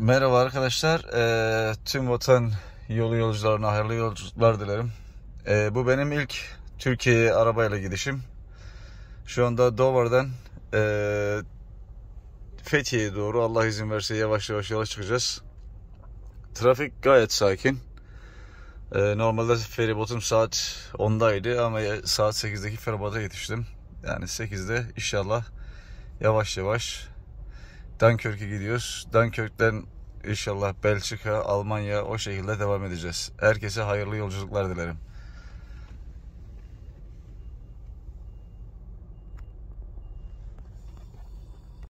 Merhaba arkadaşlar. E, tüm vatan yolu yolcularına hayırlı yolculuklar dilerim. E, bu benim ilk Türkiye'ye arabayla gidişim. Şu anda Dover'dan e, Fethiye'ye doğru Allah izin verse yavaş yavaş yola çıkacağız. Trafik gayet sakin. E, normalde feribotum saat 10'daydı ama saat 8'deki feribota yetiştim. Yani 8'de inşallah yavaş yavaş Dunkirk'e gidiyoruz. Dunkirk'ten inşallah Belçika, Almanya o şekilde devam edeceğiz. Herkese hayırlı yolculuklar dilerim.